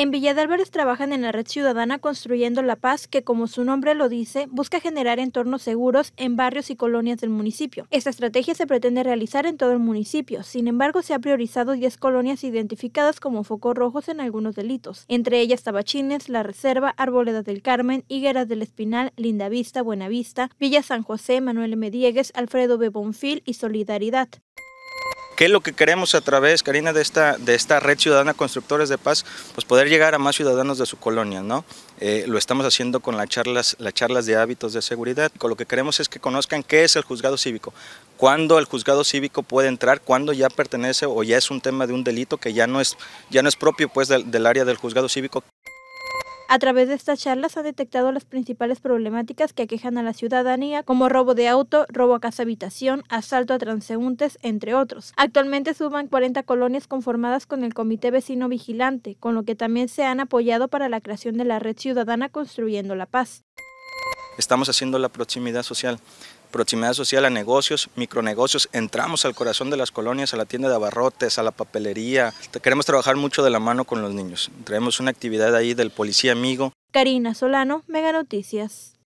En Villa de Álvarez trabajan en la red ciudadana Construyendo la Paz, que como su nombre lo dice, busca generar entornos seguros en barrios y colonias del municipio. Esta estrategia se pretende realizar en todo el municipio, sin embargo se ha priorizado 10 colonias identificadas como focos rojos en algunos delitos, entre ellas Tabachines, La Reserva, Arboleda del Carmen, Higueras del Espinal, Lindavista, Buenavista, Villa San José, Manuel M. Alfredo B. Bonfil y Solidaridad. ¿Qué es lo que queremos a través, Karina, de esta, de esta red ciudadana Constructores de Paz? Pues poder llegar a más ciudadanos de su colonia, ¿no? Eh, lo estamos haciendo con las charlas, charlas de hábitos de seguridad. Con lo que queremos es que conozcan qué es el juzgado cívico, cuándo el juzgado cívico puede entrar, cuándo ya pertenece o ya es un tema de un delito que ya no es, ya no es propio pues, del área del juzgado cívico. A través de estas charlas han detectado las principales problemáticas que aquejan a la ciudadanía, como robo de auto, robo a casa habitación, asalto a transeúntes, entre otros. Actualmente suman 40 colonias conformadas con el Comité Vecino Vigilante, con lo que también se han apoyado para la creación de la Red Ciudadana Construyendo la Paz estamos haciendo la proximidad social. Proximidad social a negocios, micronegocios, entramos al corazón de las colonias, a la tienda de abarrotes, a la papelería. Queremos trabajar mucho de la mano con los niños. Traemos una actividad ahí del policía amigo. Karina Solano, Mega Noticias.